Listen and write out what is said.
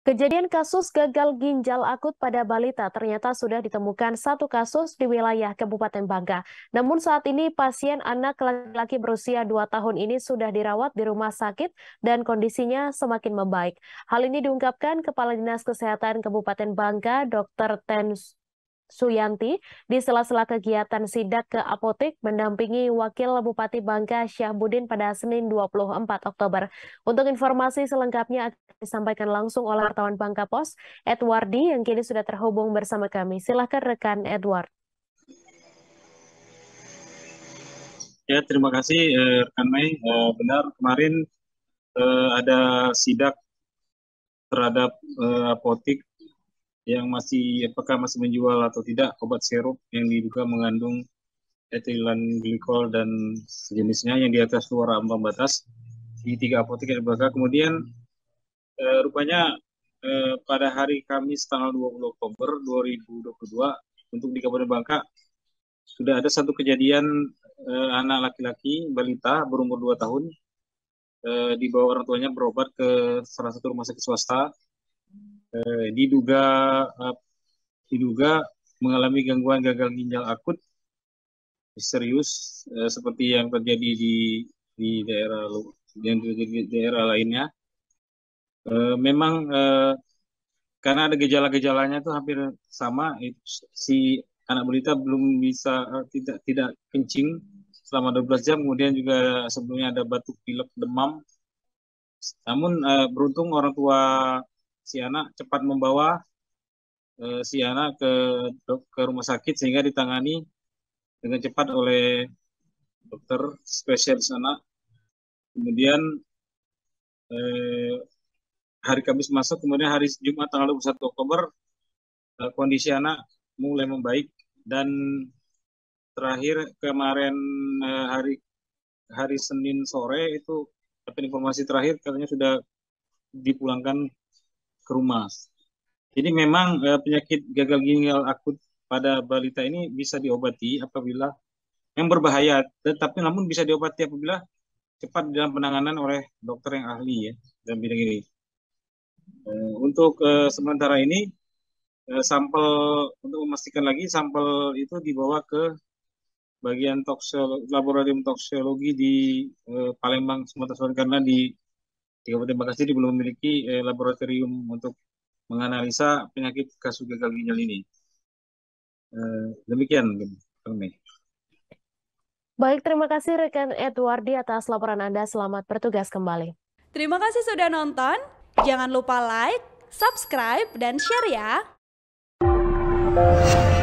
Kejadian kasus gagal ginjal akut pada balita ternyata sudah ditemukan satu kasus di wilayah Kabupaten Bangka. Namun saat ini pasien anak laki-laki berusia 2 tahun ini sudah dirawat di rumah sakit dan kondisinya semakin membaik. Hal ini diungkapkan Kepala Dinas Kesehatan Kabupaten Bangka, Dr. Tens. Suyanti di sela-sela kegiatan sidak ke apotek mendampingi Wakil Bupati Bangka Syahbudin pada Senin 24 Oktober. Untuk informasi selengkapnya akan disampaikan langsung oleh wartawan Bangka Pos, Edwardi yang kini sudah terhubung bersama kami. Silahkan rekan Edward. Ya, terima kasih eh, rekan Mei. Eh, benar, kemarin eh, ada sidak terhadap eh, apotik yang masih apakah masih menjual atau tidak obat sirup yang diduga mengandung etilen glikol dan sejenisnya yang di atas luar ambang batas di tiga apotek yang dibakar. Kemudian e, rupanya e, pada hari Kamis tanggal 20 Oktober 2022 untuk di Kabupaten Bangka sudah ada satu kejadian e, anak laki-laki balita berumur 2 tahun e, dibawa orang tuanya berobat ke salah satu rumah sakit swasta eh, diduga eh, diduga mengalami gangguan gagal ginjal akut serius eh, seperti yang terjadi di di daerah dan di daerah lainnya. Eh, memang eh, karena ada gejala-gejalanya itu hampir sama si anak berita belum bisa eh, tidak tidak kencing selama 12 jam kemudian juga sebelumnya ada batuk pilek demam namun eh, beruntung orang tua si anak cepat membawa eh, si anak ke ke rumah sakit sehingga ditangani dengan cepat oleh dokter spesialis anak. Kemudian eh, hari Kamis masuk, kemudian hari Jumat tanggal 21 Oktober eh, kondisi anak mulai membaik dan terakhir kemarin eh, hari hari Senin sore itu tapi informasi terakhir katanya sudah dipulangkan ke rumah. Jadi memang uh, penyakit gagal ginjal akut pada balita ini bisa diobati apabila yang berbahaya, tetapi namun bisa diobati apabila cepat dalam penanganan oleh dokter yang ahli ya dalam bidang ini. Uh, untuk uh, sementara ini uh, sampel untuk memastikan lagi sampel itu dibawa ke bagian toksio, laboratorium toksologi di uh, Palembang Sumatera Selatan karena di di Kabupaten Bekasi belum memiliki eh, laboratorium untuk menganalisa penyakit kasus gagal ginjal ini. Eh, demikian, Kami. Baik, terima kasih rekan Edwardi atas laporan Anda. Selamat bertugas kembali. Terima kasih sudah nonton. Jangan lupa like, subscribe, dan share ya.